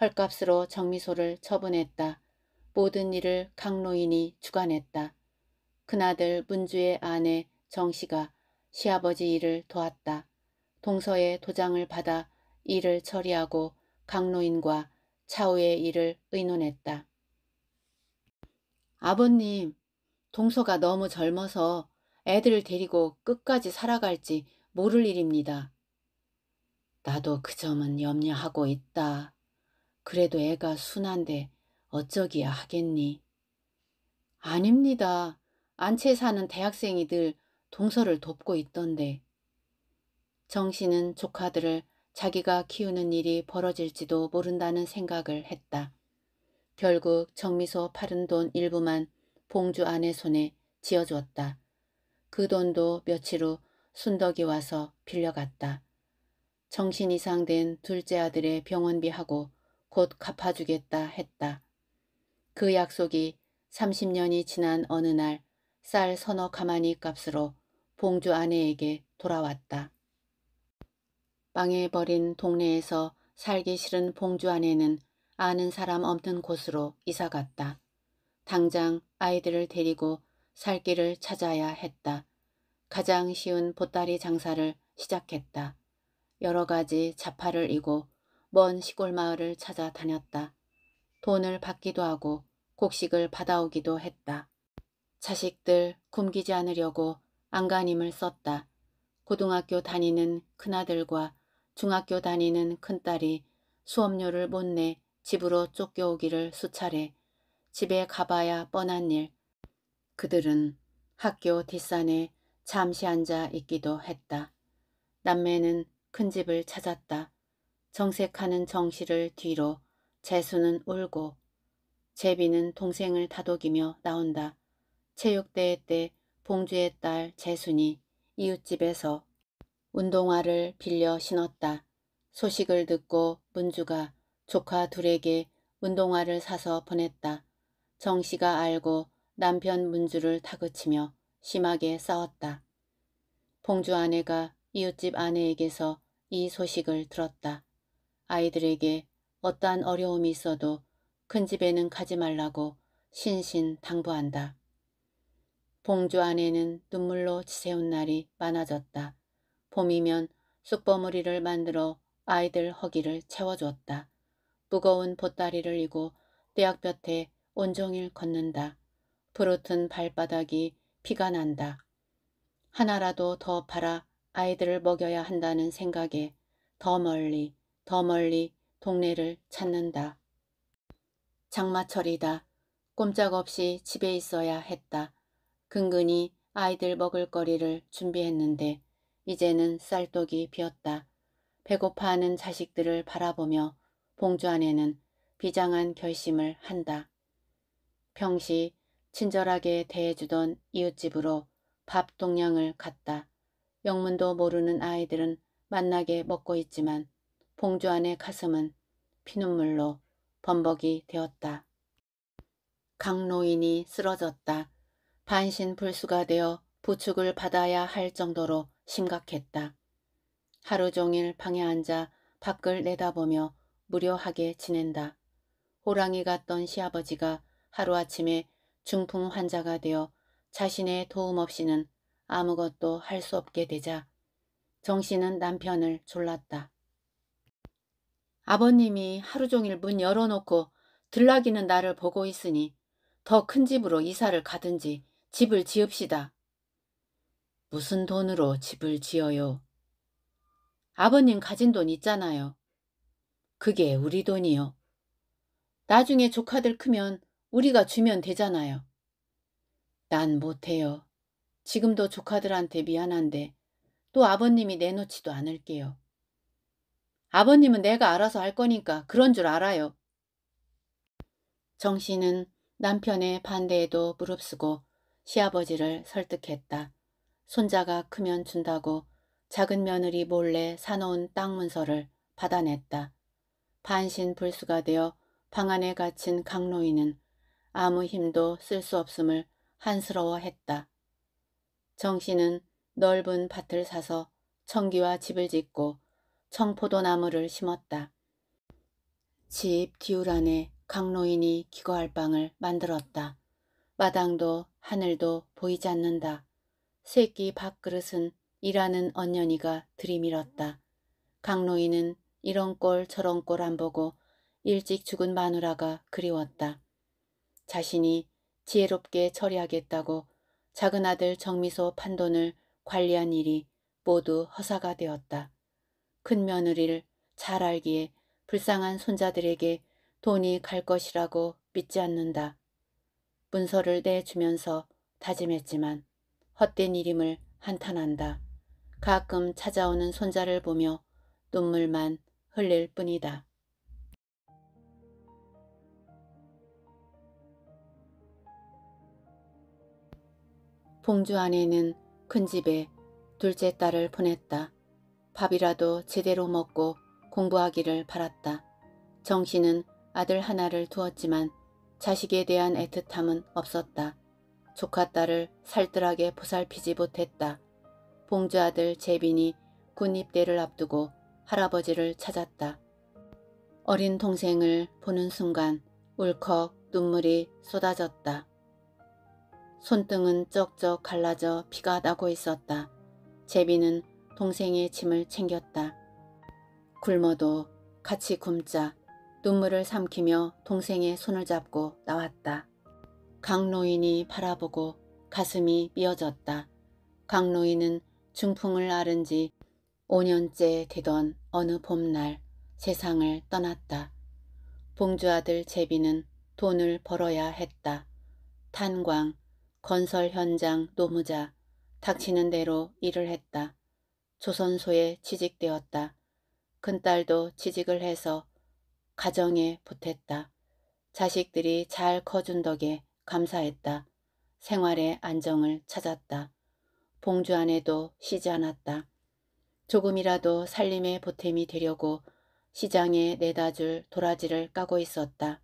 헐값으로 정미소를 처분했다. 모든 일을 강로인이 주관했다. 큰아들 문주의 아내 정씨가 시아버지 일을 도왔다. 동서의 도장을 받아 일을 처리하고 강로인과 차후의 일을 의논했다. 아버님, 동서가 너무 젊어서 애들을 데리고 끝까지 살아갈지 모를 일입니다. 나도 그 점은 염려하고 있다. 그래도 애가 순한데 어쩌기야 하겠니? 아닙니다. 안채 사는 대학생이 들 동서를 돕고 있던데. 정씨는 조카들을 자기가 키우는 일이 벌어질지도 모른다는 생각을 했다. 결국 정미소 파른 돈 일부만 봉주 아내 손에 쥐어주었다. 그 돈도 며칠 후 순덕이 와서 빌려갔다. 정신 이상된 둘째 아들의 병원비하고 곧 갚아주겠다 했다. 그 약속이 30년이 지난 어느 날 쌀 서너 가마니 값으로 봉주 아내에게 돌아왔다. 망해버린 동네에서 살기 싫은 봉주 아내는 아는 사람 없는 곳으로 이사갔다. 당장 아이들을 데리고 살 길을 찾아야 했다. 가장 쉬운 보따리 장사를 시작했다. 여러 가지 자파를 이고 먼 시골 마을을 찾아 다녔다. 돈을 받기도 하고 곡식을 받아오기도 했다. 자식들 굶기지 않으려고 안간힘을 썼다. 고등학교 다니는 큰아들과 중학교 다니는 큰딸이 수업료를 못 내 집으로 쫓겨오기를 수차례 집에 가봐야 뻔한 일. 그들은 학교 뒷산에 잠시 앉아 있기도 했다. 남매는 큰 집을 찾았다. 정색하는 정씨를 뒤로 재수는 울고 제비는 동생을 다독이며 나온다. 체육대회 때 봉주의 딸 재순이 이웃집에서 운동화를 빌려 신었다. 소식을 듣고 문주가 조카 둘에게 운동화를 사서 보냈다. 정씨가 알고 남편 문주를 다그치며 심하게 싸웠다. 봉주 아내가 이웃집 아내에게서 이 소식을 들었다. 아이들에게 어떠한 어려움이 있어도 큰 집에는 가지 말라고 신신 당부한다. 봉주 안에는 눈물로 지새운 날이 많아졌다. 봄이면 쑥버무리를 만들어 아이들 허기를 채워주었다. 무거운 보따리를 이고 떼약볕에 온종일 걷는다. 부르튼 발바닥이 피가 난다. 하나라도 더 팔아 아이들을 먹여야 한다는 생각에 더 멀리 더 멀리 동네를 찾는다. 장마철이다. 꼼짝없이 집에 있어야 했다. 근근히 아이들 먹을 거리를 준비했는데 이제는 쌀떡이 비었다. 배고파하는 자식들을 바라보며 봉주 안에는 비장한 결심을 한다. 평시 친절하게 대해주던 이웃집으로 밥 동량을 갔다. 영문도 모르는 아이들은 만나게 먹고 있지만 봉주안의 가슴은 피눈물로 범벅이 되었다. 강노인이 쓰러졌다. 반신불수가 되어 부축을 받아야 할 정도로 심각했다. 하루 종일 방에 앉아 밖을 내다보며 무료하게 지낸다. 호랑이 같던 시아버지가 하루아침에 중풍 환자가 되어 자신의 도움 없이는 아무것도 할 수 없게 되자 정씨는 남편을 졸랐다. 아버님이 하루 종일 문 열어놓고 들락이는 나를 보고 있으니 더 큰 집으로 이사를 가든지 집을 지읍시다. 무슨 돈으로 집을 지어요? 아버님 가진 돈 있잖아요. 그게 우리 돈이요. 나중에 조카들 크면 우리가 주면 되잖아요. 난 못해요. 지금도 조카들한테 미안한데 또 아버님이 내놓지도 않을게요. 아버님은 내가 알아서 할 거니까 그런 줄 알아요. 정 씨는 남편의 반대에도 무릅쓰고 시아버지를 설득했다. 손자가 크면 준다고 작은 며느리 몰래 사놓은 땅 문서를 받아냈다. 반신불수가 되어 방 안에 갇힌 강로인은 아무 힘도 쓸 수 없음을 한스러워했다. 정씨는 넓은 밭을 사서 청기와 집을 짓고 청포도나무를 심었다. 집뒤울 안에 강노인이 기거할 방을 만들었다. 마당도 하늘도 보이지 않는다. 새끼 밥그릇은 일하는 언년이가 들이밀었다. 강노인은 이런 꼴 저런 꼴 안 보고 일찍 죽은 마누라가 그리웠다. 자신이 지혜롭게 처리하겠다고 작은 아들 정미소 판돈을 관리한 일이 모두 허사가 되었다. 큰 며느리를 잘 알기에 불쌍한 손자들에게 돈이 갈 것이라고 믿지 않는다. 문서를 내주면서 다짐했지만 헛된 일임을 한탄한다. 가끔 찾아오는 손자를 보며 눈물만 흘릴 뿐이다. 봉주 아내는 큰 집에 둘째 딸을 보냈다. 밥이라도 제대로 먹고 공부하기를 바랐다. 정신은 아들 하나를 두었지만 자식에 대한 애틋함은 없었다. 조카 딸을 살뜰하게 보살피지 못했다. 봉주 아들 재빈이 군 입대를 앞두고 할아버지를 찾았다. 어린 동생을 보는 순간 울컥 눈물이 쏟아졌다. 손등은 쩍쩍 갈라져 피가 나고 있었다. 제비는 동생의 짐을 챙겼다. 굶어도 같이 굶자 눈물을 삼키며 동생의 손을 잡고 나왔다. 강노인이 바라보고 가슴이 미어졌다. 강노인은 중풍을 앓은 지 5년째 되던 어느 봄날 세상을 떠났다. 봉주 아들 제비는 돈을 벌어야 했다. 탄광, 건설 현장 노무자, 닥치는 대로 일을 했다. 조선소에 취직되었다. 큰딸도 취직을 해서 가정에 보탰다. 자식들이 잘 커준 덕에 감사했다. 생활의 안정을 찾았다. 봉주 안에도 쉬지 않았다. 조금이라도 살림의 보탬이 되려고 시장에 내다줄 도라지를 까고 있었다.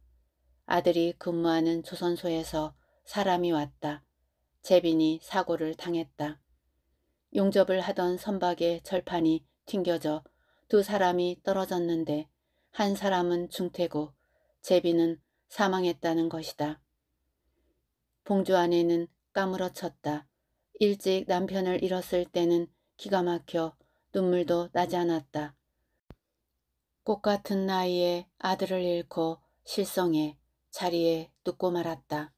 아들이 근무하는 조선소에서 사람이 왔다. 재빈이 사고를 당했다. 용접을 하던 선박의 절판이 튕겨져 두 사람이 떨어졌는데 한 사람은 중태고 재빈은 사망했다는 것이다. 봉주 아내는 까무러쳤다. 일찍 남편을 잃었을 때는 기가 막혀 눈물도 나지 않았다. 꽃 같은 나이에 아들을 잃고 실성해 자리에 눕고 말았다.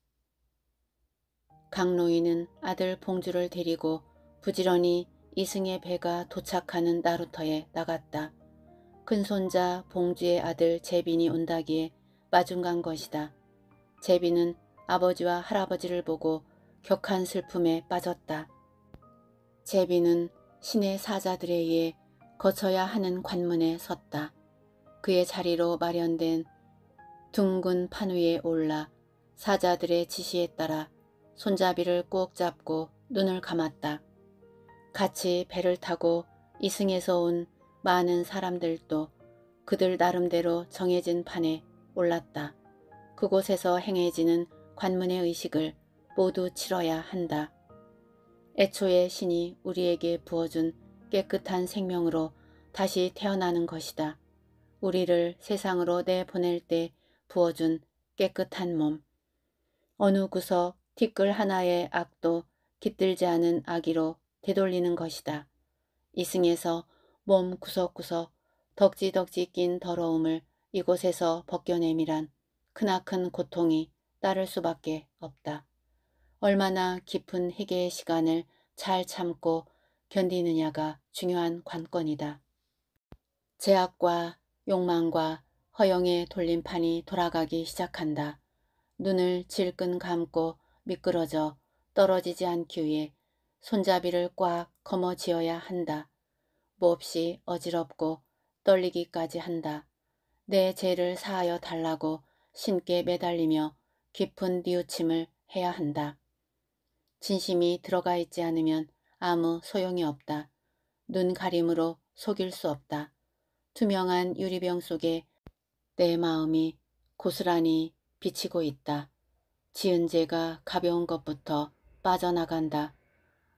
강로인은 아들 봉주를 데리고 부지런히 이승의 배가 도착하는 나루터에 나갔다. 큰손자 봉주의 아들 재빈이 온다기에 마중 간 것이다. 재빈은 아버지와 할아버지를 보고 격한 슬픔에 빠졌다. 재빈은 신의 사자들에 의해 거쳐야 하는 관문에 섰다. 그의 자리로 마련된 둥근 판 위에 올라 사자들의 지시에 따라 손잡이를 꼭 잡고 눈을 감았다. 같이 배를 타고 이승에서 온 많은 사람들도 그들 나름대로 정해진 판에 올랐다. 그곳에서 행해지는 관문의 의식을 모두 치러야 한다. 애초에 신이 우리에게 부어준 깨끗한 생명으로 다시 태어나는 것이다. 우리를 세상으로 내보낼 때 부어준 깨끗한 몸. 어느 구석 티끌 하나의 악도 깃들지 않은 악기로 되돌리는 것이다. 이승에서 몸 구석구석 덕지덕지 낀 더러움을 이곳에서 벗겨내미란 크나큰 고통이 따를 수밖에 없다. 얼마나 깊은 희개의 시간을 잘 참고 견디느냐가 중요한 관건이다. 제약과 욕망과 허영의 돌림판이 돌아가기 시작한다. 눈을 질끈 감고 미끄러져 떨어지지 않기 위해 손잡이를 꽉 거머쥐어야 한다. 몹시 어지럽고 떨리기까지 한다. 내 죄를 사하여 달라고 신께 매달리며 깊은 뉘우침을 해야 한다. 진심이 들어가 있지 않으면 아무 소용이 없다. 눈 가림으로 속일 수 없다. 투명한 유리병 속에 내 마음이 고스란히 비치고 있다. 지은 죄가 가벼운 것부터 빠져나간다.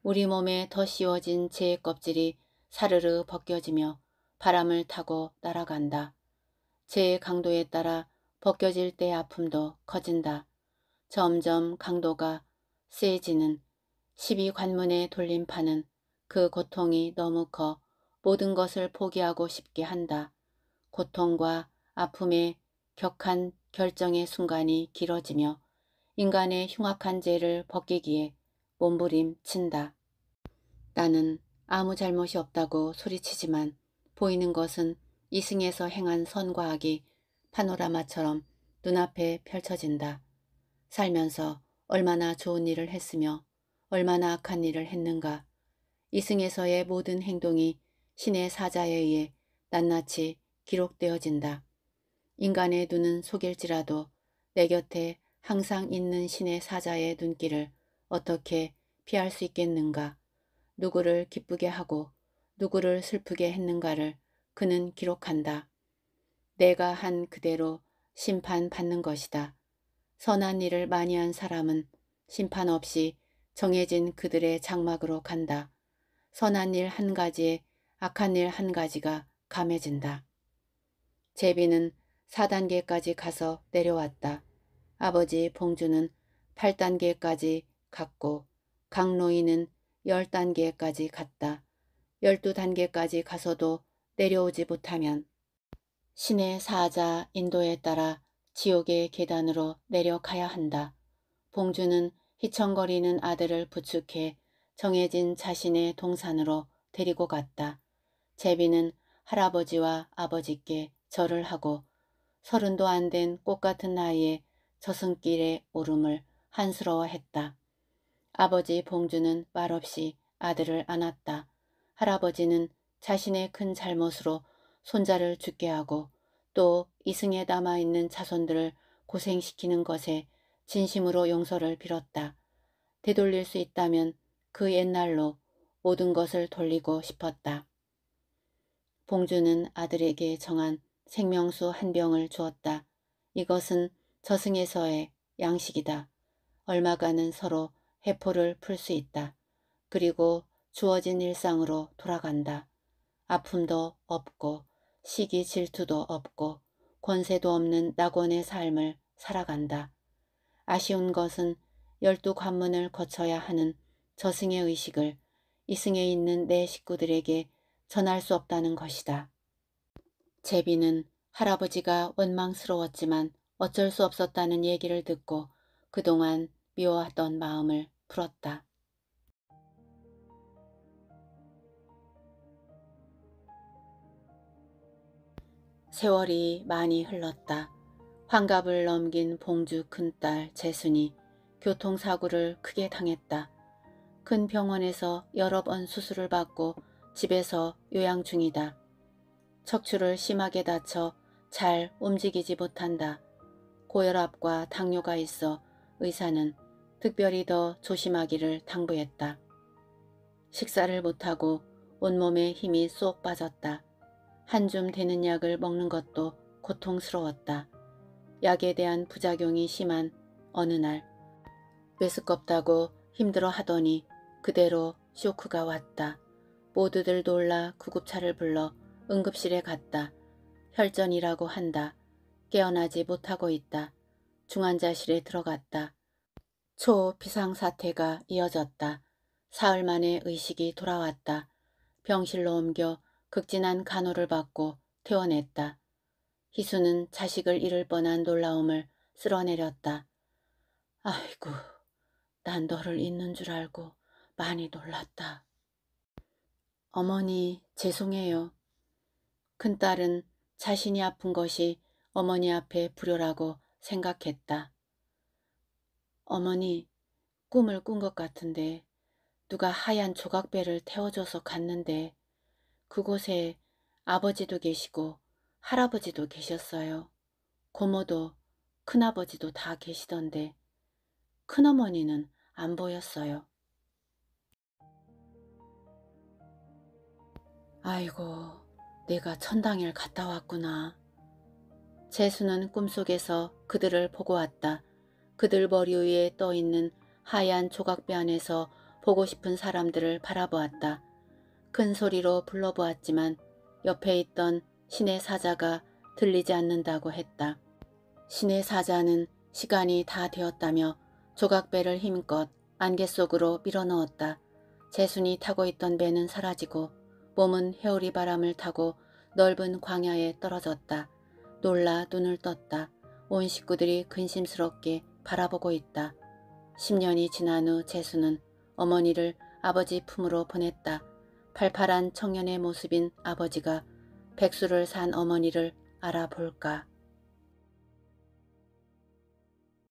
우리 몸에 더 씌워진 죄의 껍질이 사르르 벗겨지며 바람을 타고 날아간다. 죄의 강도에 따라 벗겨질 때 아픔도 커진다. 점점 강도가 세지는 12관문의 돌림판은 그 고통이 너무 커 모든 것을 포기하고 싶게 한다. 고통과 아픔의 격한 결정의 순간이 길어지며 인간의 흉악한 죄를 벗기기에 몸부림친다. 나는 아무 잘못이 없다고 소리치지만 보이는 것은 이승에서 행한 선과 악이 파노라마처럼 눈앞에 펼쳐진다. 살면서 얼마나 좋은 일을 했으며 얼마나 악한 일을 했는가. 이승에서의 모든 행동이 신의 사자에 의해 낱낱이 기록되어진다. 인간의 눈은 속일지라도 내 곁에 항상 있는 신의 사자의 눈길을 어떻게 피할 수 있겠는가 누구를 기쁘게 하고 누구를 슬프게 했는가를 그는 기록한다. 내가 한 그대로 심판받는 것이다. 선한 일을 많이 한 사람은 심판 없이 정해진 그들의 장막으로 간다. 선한 일 한 가지에 악한 일 한 가지가 감해진다. 제비는 4단계까지 가서 내려왔다. 아버지 봉주는 8단계까지 갔고 강로인은 10단계까지 갔다. 12단계까지 가서도 내려오지 못하면 신의 사자 인도에 따라 지옥의 계단으로 내려가야 한다. 봉주는 휘청거리는 아들을 부축해 정해진 자신의 동산으로 데리고 갔다. 제비는 할아버지와 아버지께 절을 하고 서른도 안 된 꽃 같은 나이에 저승길에 오름을 한스러워했다. 아버지 봉주는 말없이 아들을 안았다. 할아버지는 자신의 큰 잘못으로 손자를 죽게 하고 또 이승에 남아있는 자손들을 고생시키는 것에 진심으로 용서를 빌었다. 되돌릴 수 있다면 그 옛날로 모든 것을 돌리고 싶었다. 봉주는 아들에게 정한 생명수 한 병을 주었다. 이것은 저승에서의 양식이다. 얼마간은 서로 해포를 풀 수 있다. 그리고 주어진 일상으로 돌아간다. 아픔도 없고 시기 질투도 없고 권세도 없는 낙원의 삶을 살아간다. 아쉬운 것은 열두 관문을 거쳐야 하는 저승의 의식을 이승에 있는 내 식구들에게 전할 수 없다는 것이다. 제비는 할아버지가 원망스러웠지만 어쩔 수 없었다는 얘기를 듣고 그동안 미워하던 마음을 풀었다. 세월이 많이 흘렀다. 환갑을 넘긴 봉주 큰딸 재순이 교통사고를 크게 당했다. 큰 병원에서 여러 번 수술을 받고 집에서 요양 중이다. 척추를 심하게 다쳐 잘 움직이지 못한다. 고혈압과 당뇨가 있어 의사는 특별히 더 조심하기를 당부했다. 식사를 못하고 온몸에 힘이 쏙 빠졌다. 한 줌 되는 약을 먹는 것도 고통스러웠다. 약에 대한 부작용이 심한 어느 날 메스껍다고 힘들어 하더니 그대로 쇼크가 왔다. 모두들 놀라 구급차를 불러 응급실에 갔다. 혈전이라고 한다. 깨어나지 못하고 있다. 중환자실에 들어갔다. 초비상사태가 이어졌다. 사흘 만에 의식이 돌아왔다. 병실로 옮겨 극진한 간호를 받고 퇴원했다. 희수는 자식을 잃을 뻔한 놀라움을 쓸어내렸다. 아이고, 난 너를 잊는 줄 알고 많이 놀랐다. 어머니, 죄송해요. 큰딸은 자신이 아픈 것이 어머니 앞에 부효라고 생각했다. 어머니, 꿈을 꾼 것 같은데 누가 하얀 조각배를 태워줘서 갔는데 그곳에 아버지도 계시고 할아버지도 계셨어요. 고모도 큰아버지도 다 계시던데 큰어머니는 안 보였어요. 아이고, 내가 천당일 갔다 왔구나. 재수는 꿈속에서 그들을 보고 왔다. 그들 머리 위에 떠있는 하얀 조각배 안에서 보고 싶은 사람들을 바라보았다. 큰 소리로 불러보았지만 옆에 있던 신의 사자가 들리지 않는다고 했다. 신의 사자는 시간이 다 되었다며 조각배를 힘껏 안개 속으로 밀어넣었다. 재순이 타고 있던 배는 사라지고 몸은 해오리 바람을 타고 넓은 광야에 떨어졌다. 놀라 눈을 떴다. 온 식구들이 근심스럽게 바라보고 있다. 10년이 지난 후 재수는 어머니를 아버지 품으로 보냈다. 팔팔한 청년의 모습인 아버지가 백수를 산 어머니를 알아볼까.